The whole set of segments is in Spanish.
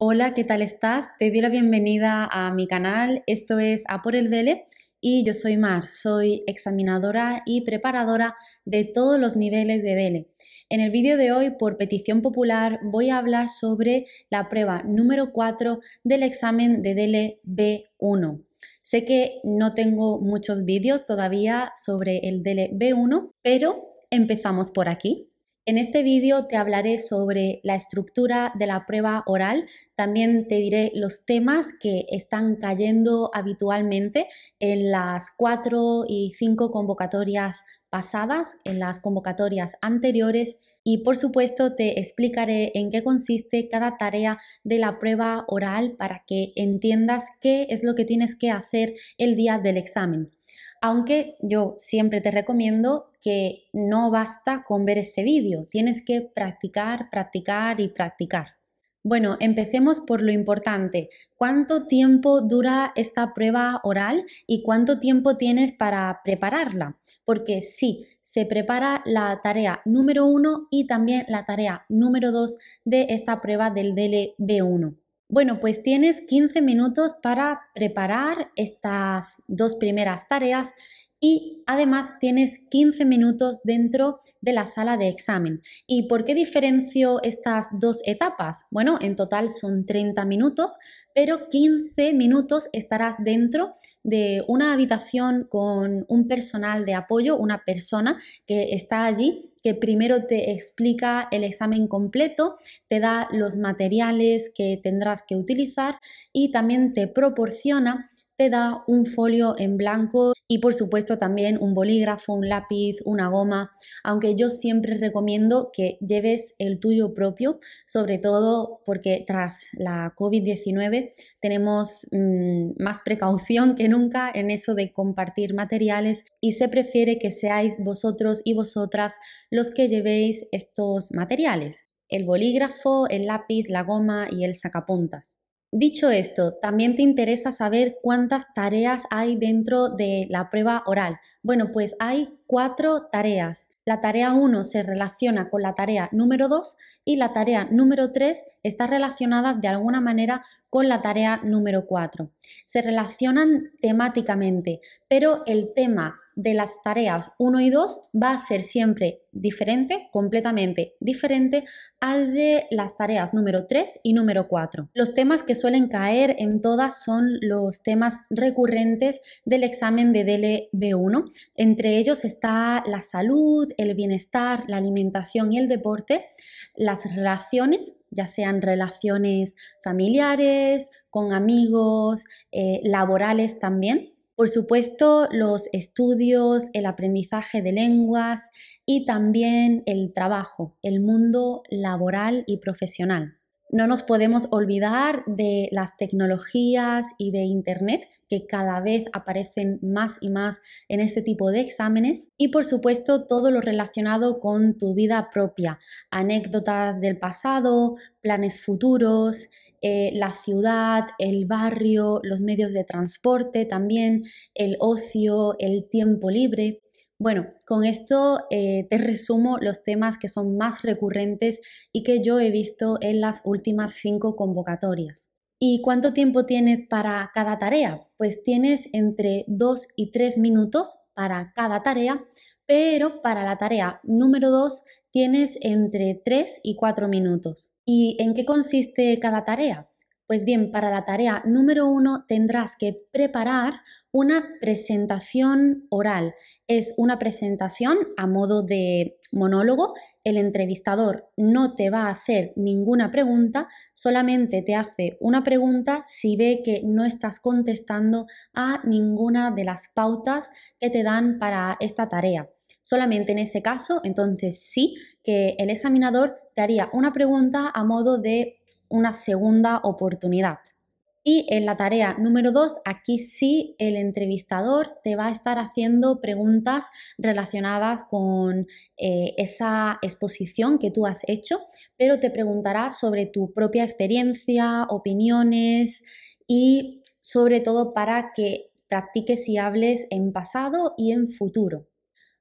Hola, ¿qué tal estás? Te doy la bienvenida a mi canal. Esto es A por el Dele y yo soy Mar, soy examinadora y preparadora de todos los niveles de Dele. En el vídeo de hoy, por petición popular, voy a hablar sobre la prueba número 4 del examen de Dele B1. Sé que no tengo muchos vídeos todavía sobre el Dele B1, pero empezamos por aquí. En este vídeo te hablaré sobre la estructura de la prueba oral, también te diré los temas que están cayendo habitualmente en las cuatro y cinco convocatorias pasadas, en las convocatorias anteriores y por supuesto te explicaré en qué consiste cada tarea de la prueba oral para que entiendas qué es lo que tienes que hacer el día del examen aunque yo siempre te recomiendo que no basta con ver este vídeo, tienes que practicar, practicar y practicar. Bueno, empecemos por lo importante. ¿Cuánto tiempo dura esta prueba oral y cuánto tiempo tienes para prepararla? Porque sí, se prepara la tarea número uno y también la tarea número dos de esta prueba del DLB1. Bueno, pues tienes 15 minutos para preparar estas dos primeras tareas y además tienes 15 minutos dentro de la sala de examen. ¿Y por qué diferencio estas dos etapas? Bueno, en total son 30 minutos, pero 15 minutos estarás dentro de una habitación con un personal de apoyo, una persona que está allí, que primero te explica el examen completo, te da los materiales que tendrás que utilizar y también te proporciona te da un folio en blanco y por supuesto también un bolígrafo, un lápiz, una goma, aunque yo siempre recomiendo que lleves el tuyo propio, sobre todo porque tras la COVID-19 tenemos mm, más precaución que nunca en eso de compartir materiales y se prefiere que seáis vosotros y vosotras los que llevéis estos materiales, el bolígrafo, el lápiz, la goma y el sacapuntas. Dicho esto, también te interesa saber cuántas tareas hay dentro de la prueba oral. Bueno, pues hay cuatro tareas. La tarea 1 se relaciona con la tarea número 2 y la tarea número 3 está relacionada de alguna manera con la tarea número 4. Se relacionan temáticamente, pero el tema de las tareas 1 y 2 va a ser siempre diferente, completamente diferente al de las tareas número 3 y número 4. Los temas que suelen caer en todas son los temas recurrentes del examen de DLB1. Entre ellos está la salud, el bienestar, la alimentación y el deporte, las relaciones, ya sean relaciones familiares, con amigos, eh, laborales también por supuesto, los estudios, el aprendizaje de lenguas y también el trabajo, el mundo laboral y profesional. No nos podemos olvidar de las tecnologías y de Internet que cada vez aparecen más y más en este tipo de exámenes y por supuesto todo lo relacionado con tu vida propia, anécdotas del pasado, planes futuros eh, la ciudad, el barrio, los medios de transporte también, el ocio, el tiempo libre. Bueno, con esto eh, te resumo los temas que son más recurrentes y que yo he visto en las últimas cinco convocatorias. ¿Y cuánto tiempo tienes para cada tarea? Pues tienes entre dos y tres minutos para cada tarea, pero para la tarea número dos tienes entre tres y cuatro minutos. ¿Y en qué consiste cada tarea? Pues bien, para la tarea número uno tendrás que preparar una presentación oral. Es una presentación a modo de monólogo. El entrevistador no te va a hacer ninguna pregunta, solamente te hace una pregunta si ve que no estás contestando a ninguna de las pautas que te dan para esta tarea. Solamente en ese caso, entonces sí que el examinador te haría una pregunta a modo de una segunda oportunidad. Y en la tarea número 2, aquí sí el entrevistador te va a estar haciendo preguntas relacionadas con eh, esa exposición que tú has hecho, pero te preguntará sobre tu propia experiencia, opiniones y sobre todo para que practiques y hables en pasado y en futuro.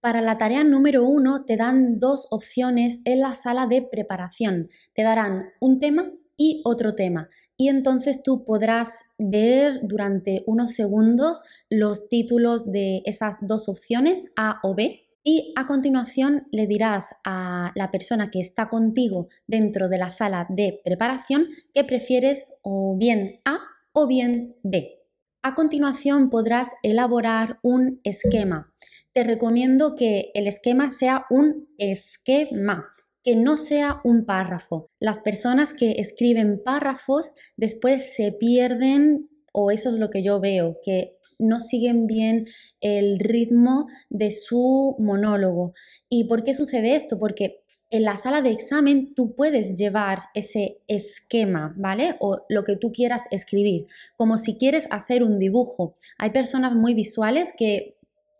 Para la tarea número uno te dan dos opciones en la sala de preparación. Te darán un tema y otro tema. Y entonces tú podrás ver durante unos segundos los títulos de esas dos opciones, A o B. Y a continuación le dirás a la persona que está contigo dentro de la sala de preparación que prefieres o bien A o bien B. A continuación podrás elaborar un esquema. Te recomiendo que el esquema sea un esquema, que no sea un párrafo. Las personas que escriben párrafos después se pierden o eso es lo que yo veo, que no siguen bien el ritmo de su monólogo. ¿Y por qué sucede esto? Porque en la sala de examen tú puedes llevar ese esquema, ¿vale? O lo que tú quieras escribir, como si quieres hacer un dibujo. Hay personas muy visuales que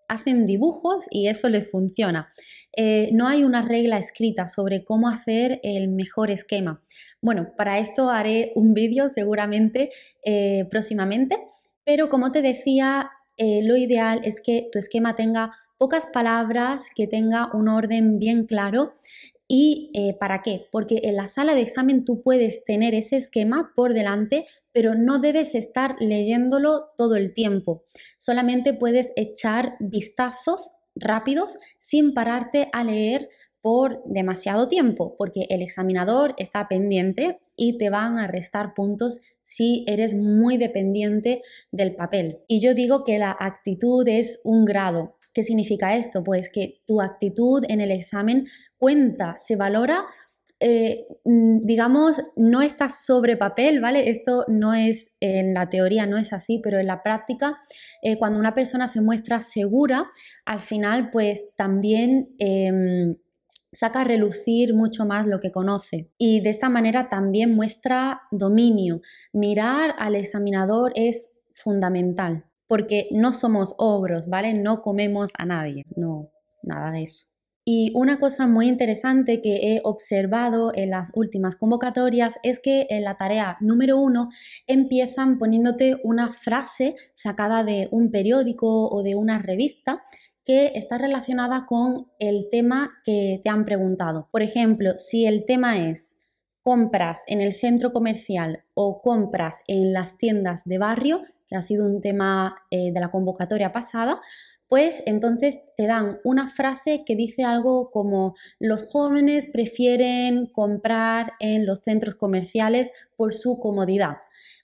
hacen dibujos y eso les funciona. Eh, no hay una regla escrita sobre cómo hacer el mejor esquema. Bueno, para esto haré un vídeo seguramente eh, próximamente, pero como te decía, eh, lo ideal es que tu esquema tenga pocas palabras, que tenga un orden bien claro ¿Y eh, para qué? Porque en la sala de examen tú puedes tener ese esquema por delante, pero no debes estar leyéndolo todo el tiempo. Solamente puedes echar vistazos rápidos sin pararte a leer por demasiado tiempo, porque el examinador está pendiente y te van a restar puntos si eres muy dependiente del papel. Y yo digo que la actitud es un grado. ¿Qué significa esto? Pues que tu actitud en el examen cuenta, se valora eh, mm, digamos, no está sobre papel, ¿vale? Esto no es, en la teoría no es así, pero en la práctica, eh, cuando una persona se muestra segura, al final, pues también... Em, saca a relucir mucho más lo que conoce y de esta manera también muestra dominio. Mirar al examinador es fundamental porque no somos ogros, ¿vale? No comemos a nadie, no, nada de eso. Y una cosa muy interesante que he observado en las últimas convocatorias es que en la tarea número uno empiezan poniéndote una frase sacada de un periódico o de una revista que está relacionada con el tema que te han preguntado. Por ejemplo, si el tema es compras en el centro comercial o compras en las tiendas de barrio, ha sido un tema eh, de la convocatoria pasada, pues entonces te dan una frase que dice algo como los jóvenes prefieren comprar en los centros comerciales por su comodidad,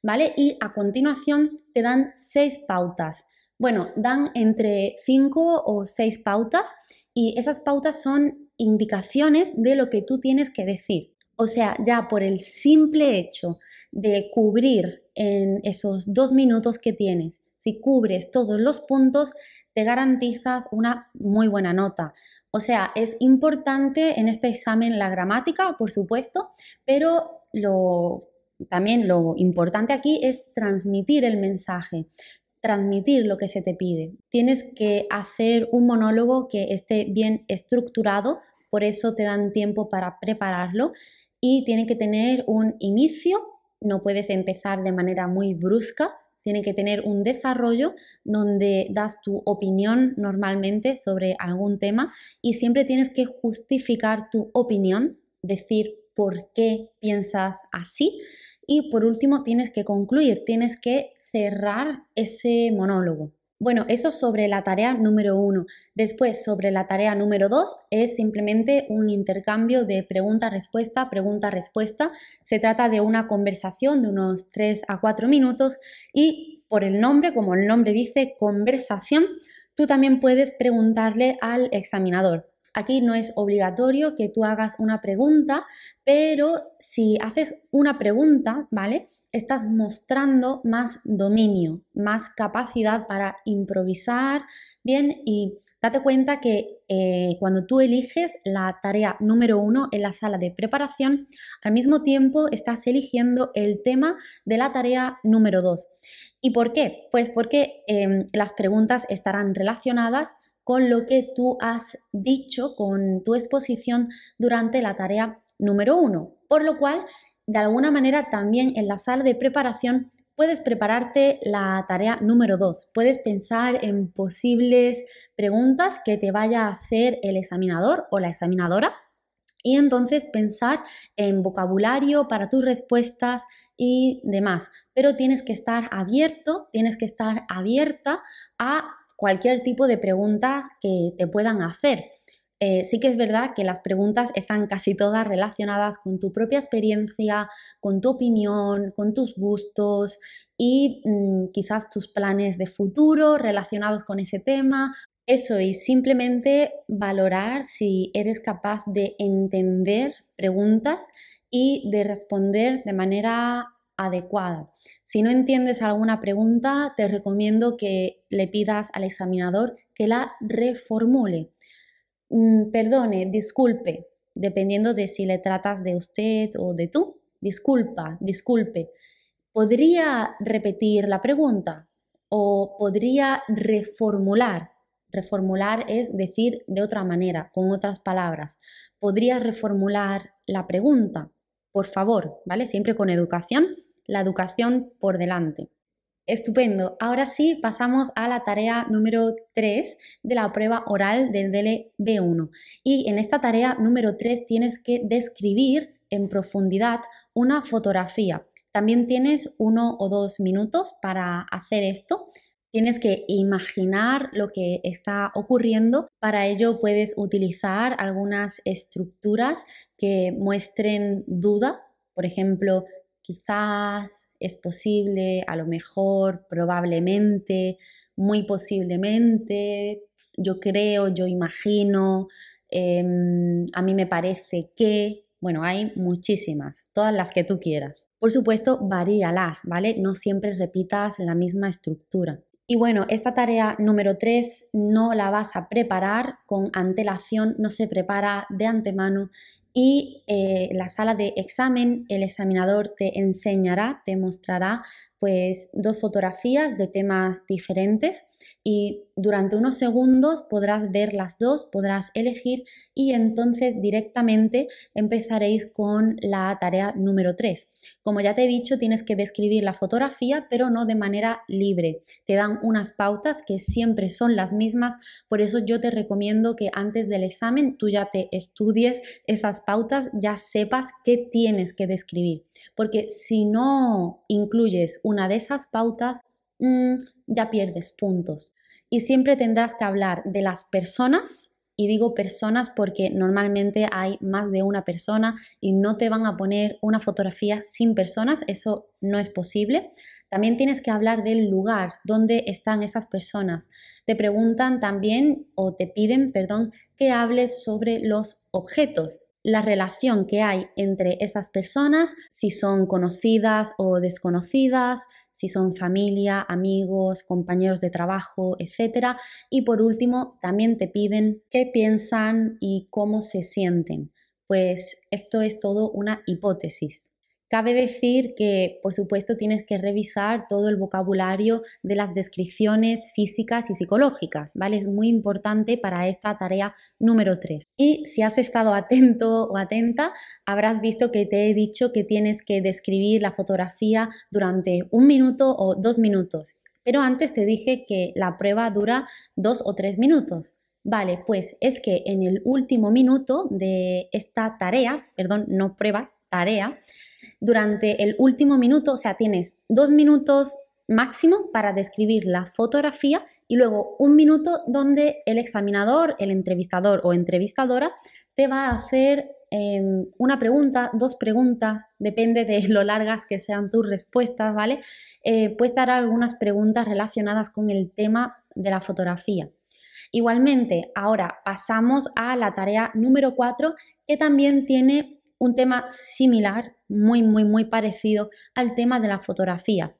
¿vale? Y a continuación te dan seis pautas. Bueno, dan entre cinco o seis pautas y esas pautas son indicaciones de lo que tú tienes que decir. O sea, ya por el simple hecho de cubrir en esos dos minutos que tienes, si cubres todos los puntos, te garantizas una muy buena nota. O sea, es importante en este examen la gramática, por supuesto, pero también lo importante aquí es transmitir el mensaje transmitir lo que se te pide. Tienes que hacer un monólogo que esté bien estructurado, por eso te dan tiempo para prepararlo y tiene que tener un inicio, no puedes empezar de manera muy brusca, tiene que tener un desarrollo donde das tu opinión normalmente sobre algún tema y siempre tienes que justificar tu opinión, decir por qué piensas así y por último tienes que concluir, tienes que cerrar ese monólogo. Bueno, eso sobre la tarea número uno. Después, sobre la tarea número dos, es simplemente un intercambio de pregunta-respuesta, pregunta-respuesta. Se trata de una conversación de unos 3 a 4 minutos y por el nombre, como el nombre dice, conversación, tú también puedes preguntarle al examinador. Aquí no es obligatorio que tú hagas una pregunta, pero si haces una pregunta, ¿vale? Estás mostrando más dominio, más capacidad para improvisar, ¿bien? Y date cuenta que eh, cuando tú eliges la tarea número uno en la sala de preparación, al mismo tiempo estás eligiendo el tema de la tarea número dos. ¿Y por qué? Pues porque em, las preguntas estarán relacionadas con lo que tú has dicho, con tu exposición durante la tarea número uno. Por lo cual, de alguna manera también en la sala de preparación puedes prepararte la tarea número dos. Puedes pensar en posibles preguntas que te vaya a hacer el examinador o la examinadora y entonces pensar en vocabulario para tus respuestas y demás. Pero tienes que estar abierto, tienes que estar abierta a cualquier tipo de pregunta que te puedan hacer. Eh, sí que es verdad que las preguntas están casi todas relacionadas con tu propia experiencia, con tu opinión, con tus gustos y mm, quizás tus planes de futuro relacionados con ese tema. Eso y simplemente valorar si eres capaz de entender preguntas y de responder de manera adecuada. Si no entiendes alguna pregunta, te recomiendo que le pidas al examinador que la reformule. Mm, perdone, disculpe, dependiendo de si le tratas de usted o de tú. Disculpa, disculpe. ¿Podría repetir la pregunta? ¿O podría reformular? Reformular es decir de otra manera, con otras palabras. ¿Podría reformular la pregunta? Por favor, ¿vale? Siempre con educación la educación por delante. Estupendo. Ahora sí, pasamos a la tarea número 3 de la prueba oral del DLB1. Y en esta tarea número 3 tienes que describir en profundidad una fotografía. También tienes uno o dos minutos para hacer esto. Tienes que imaginar lo que está ocurriendo. Para ello puedes utilizar algunas estructuras que muestren duda por ejemplo, quizás, es posible, a lo mejor, probablemente, muy posiblemente, yo creo, yo imagino, em, a mí me parece que, bueno, hay muchísimas, todas las que tú quieras. Por supuesto, varíalas, ¿vale? No siempre repitas la misma estructura. Y bueno, esta tarea número 3 no la vas a preparar con antelación, no se prepara de antemano y eh, la sala de examen el examinador te enseñará, te mostrará pues dos fotografías de temas diferentes y durante unos segundos podrás ver las dos, podrás elegir y entonces directamente empezaréis con la tarea número 3. Como ya te he dicho, tienes que describir la fotografía, pero no de manera libre. Te dan unas pautas que siempre son las mismas, por eso yo te recomiendo que antes del examen tú ya te estudies esas pautas, ya sepas qué tienes que describir, porque si no incluyes una de esas pautas, mm, ya pierdes puntos. Y siempre tendrás que hablar de las personas, y digo personas porque normalmente hay más de una persona y no te van a poner una fotografía sin personas, eso no es posible. También tienes que hablar del lugar donde están esas personas. Te preguntan también o te piden, perdón, que hables sobre los objetos la relación que hay entre esas personas, si son conocidas o desconocidas, si son familia, amigos, compañeros de trabajo, etc. Y por último, también te piden qué piensan y cómo se sienten. Pues esto es todo una hipótesis. Cabe decir que, por supuesto, tienes que revisar todo el vocabulario de las descripciones físicas y psicológicas, ¿vale? Es muy importante para esta tarea número 3. Y si has estado atento o atenta, habrás visto que te he dicho que tienes que describir la fotografía durante un minuto o dos minutos. Pero antes te dije que la prueba dura dos o tres minutos. Vale, pues es que en el último minuto de esta tarea, perdón, no prueba, tarea, durante el último minuto, o sea, tienes dos minutos máximo para describir la fotografía y luego un minuto donde el examinador, el entrevistador o entrevistadora te va a hacer em, una pregunta, dos preguntas, depende de lo largas que sean tus respuestas, ¿vale? Eh, Puede pues algunas preguntas relacionadas con el tema de la fotografía. Igualmente, ahora pasamos a la tarea número 4 que también tiene un tema similar, muy, muy, muy parecido al tema de la fotografía.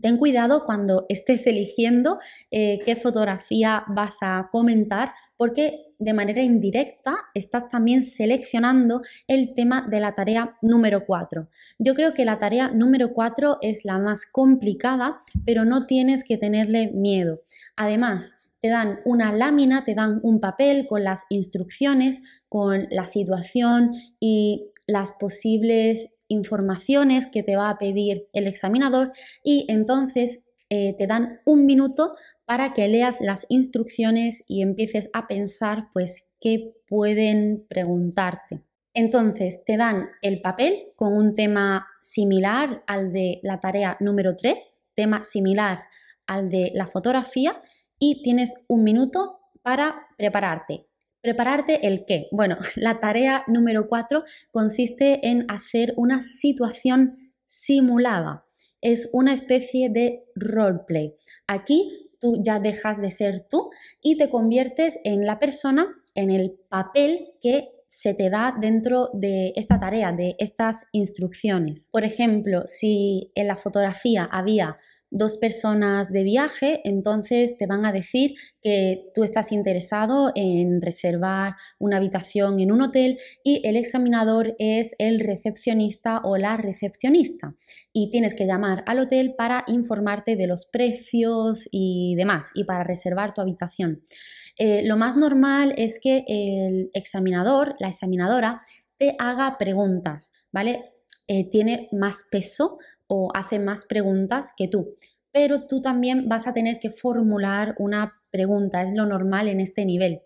Ten cuidado cuando estés eligiendo eh, qué fotografía vas a comentar porque de manera indirecta estás también seleccionando el tema de la tarea número 4. Yo creo que la tarea número 4 es la más complicada, pero no tienes que tenerle miedo. Además, te dan una lámina, te dan un papel con las instrucciones, con la situación y las posibles informaciones que te va a pedir el examinador y entonces eh, te dan un minuto para que leas las instrucciones y empieces a pensar pues qué pueden preguntarte. Entonces te dan el papel con un tema similar al de la tarea número 3, tema similar al de la fotografía y tienes un minuto para prepararte Prepararte el qué. Bueno, la tarea número cuatro consiste en hacer una situación simulada. Es una especie de roleplay. Aquí tú ya dejas de ser tú y te conviertes en la persona, en el papel que se te da dentro de esta tarea, de estas instrucciones. Por ejemplo, si en la fotografía había dos personas de viaje, entonces te van a decir que tú estás interesado en reservar una habitación en un hotel y el examinador es el recepcionista o la recepcionista y tienes que llamar al hotel para informarte de los precios y demás y para reservar tu habitación. Eh, lo más normal es que el examinador, la examinadora, te haga preguntas, ¿vale? Eh, tiene más peso o hace más preguntas que tú. Pero tú también vas a tener que formular una pregunta, es lo normal en este nivel.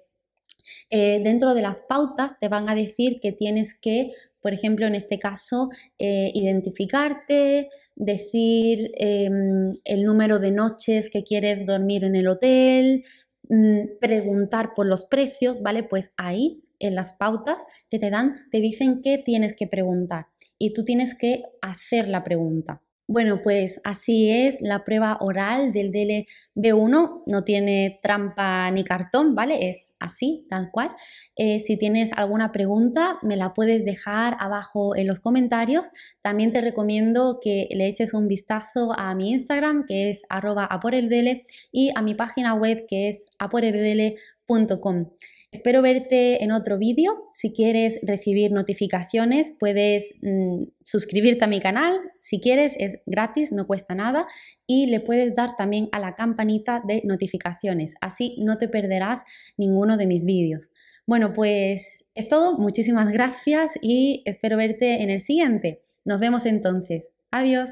Eh, dentro de las pautas te van a decir que tienes que, por ejemplo, en este caso, eh, identificarte, decir em, el número de noches que quieres dormir en el hotel, mm, preguntar por los precios, ¿vale? Pues ahí, en las pautas que te dan, te dicen que tienes que preguntar y tú tienes que hacer la pregunta. Bueno, pues así es la prueba oral del DLB1. No tiene trampa ni cartón, ¿vale? Es así, tal cual. Eh, si tienes alguna pregunta, me la puedes dejar abajo en los comentarios. También te recomiendo que le eches un vistazo a mi Instagram, que es arroba aporeldele, y a mi página web, que es aporeldele.com. Espero verte en otro vídeo. Si quieres recibir notificaciones, puedes mm, suscribirte a mi canal. Si quieres, es gratis, no cuesta nada. Y le puedes dar también a la campanita de notificaciones. Así no te perderás ninguno de mis vídeos. Bueno, pues es todo. Muchísimas gracias y espero verte en el siguiente. Nos vemos entonces. Adiós.